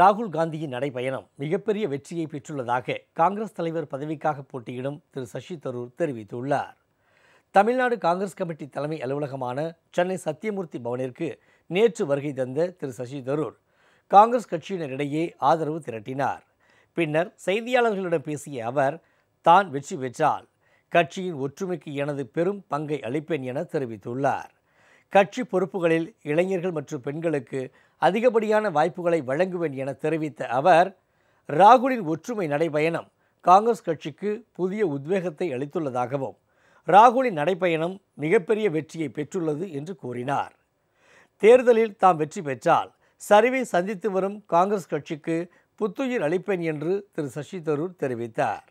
ராகுல் காந்தியின் நடைபயணம் மிகப்பெரிய வெற்றியை பெற்றுள்ளதாக காங்கிரஸ் தலைவர் பதவிக்காக போட்டியிடும் திரு சசி தரூர் தெரிவித்துள்ளார் தமிழ்நாடு காங்கிரஸ் கமிட்டி தலைமை அலுவலகமான சென்னை சத்தியமூர்த்தி பவனிற்கு நேற்று வருகை தந்த திரு சசி தரூர் காங்கிரஸ் கட்சியினரிடையே ஆதரவு திரட்டினார் பின்னர் செய்தியாளர்களிடம் பேசிய அவர் தான் வெற்றி பெற்றால் கட்சியின் ஒற்றுமைக்கு எனது பெரும் பங்கை அளிப்பேன் என தெரிவித்துள்ளார் கட்சி பொறுப்புகளில் இளைஞர்கள் மற்றும் பெண்களுக்கு அதிகப்படியான வாய்ப்புகளை வழங்குவேன் என தெரிவித்த அவர் ராகுலின் ஒற்றுமை நடைபயணம் காங்கிரஸ் கட்சிக்கு புதிய உத்வேகத்தை அளித்துள்ளதாகவும் ராகுலின் நடைப்பயணம் மிகப்பெரிய வெற்றியை பெற்றுள்ளது என்று கூறினார் தேர்தலில் தாம் வெற்றி பெற்றால் சரிவை சந்தித்து வரும் காங்கிரஸ் கட்சிக்கு புத்துயிர் அளிப்பேன் என்று திரு சசி தரூர் தெரிவித்தார்